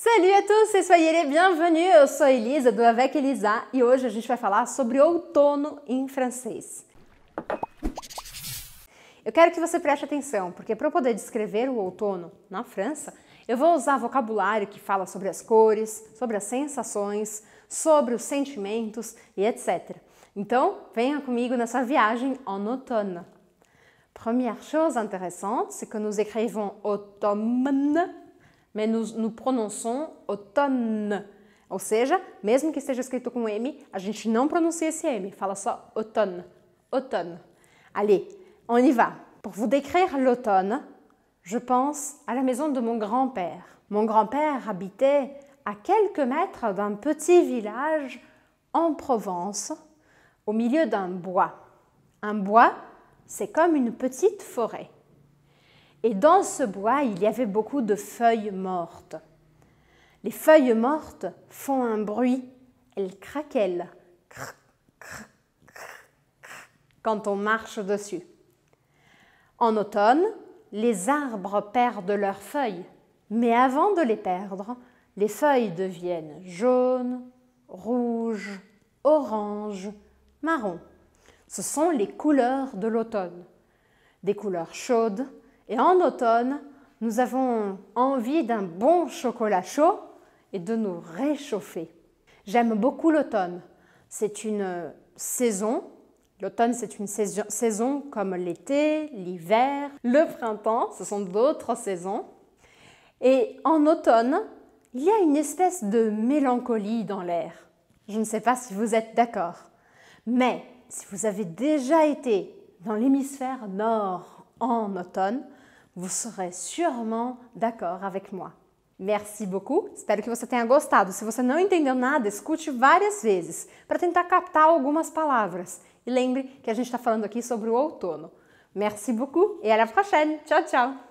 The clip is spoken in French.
Salut à tous, soyez les bienvenus. Eu sou Elisa do Avec Elisa e hoje a gente vai falar sobre outono em francês. Eu quero que você preste atenção, porque para eu poder descrever o outono na França, eu vou usar vocabulário que fala sobre as cores, sobre as sensações, sobre os sentimentos e etc. Então, venha comigo nessa viagem en automne. Première chose intéressante, c'est que nous écrivons automne mais nous prononçons « automne ». Ou seja, même que écrit escrito com M, a ne prononce pas « esse M, fala automne. Allez, on y va. Pour vous décrire l'automne, je pense à la maison de mon grand-père. Mon grand-père habitait à quelques mètres d'un petit village en Provence, au milieu d'un bois. Un bois, c'est comme une petite forêt. Et dans ce bois, il y avait beaucoup de feuilles mortes. Les feuilles mortes font un bruit, elles craquellent quand on marche dessus. En automne, les arbres perdent leurs feuilles, mais avant de les perdre, les feuilles deviennent jaunes, rouges, oranges, marrons. Ce sont les couleurs de l'automne. Des couleurs chaudes, et en automne, nous avons envie d'un bon chocolat chaud et de nous réchauffer. J'aime beaucoup l'automne. C'est une saison. L'automne, c'est une saison, comme l'été, l'hiver, le printemps, ce sont d'autres saisons. Et en automne, il y a une espèce de mélancolie dans l'air. Je ne sais pas si vous êtes d'accord. Mais si vous avez déjà été dans l'hémisphère nord en automne, vous serez sûrement d'accord avec moi. Merci beaucoup. Espero que você tenha gostado. Se você não entendeu nada, escute várias vezes para tentar captar algumas palavras. E lembre que a gente está falando aqui sobre o outono. Merci beaucoup et à la prochaine. Tchau, tchau.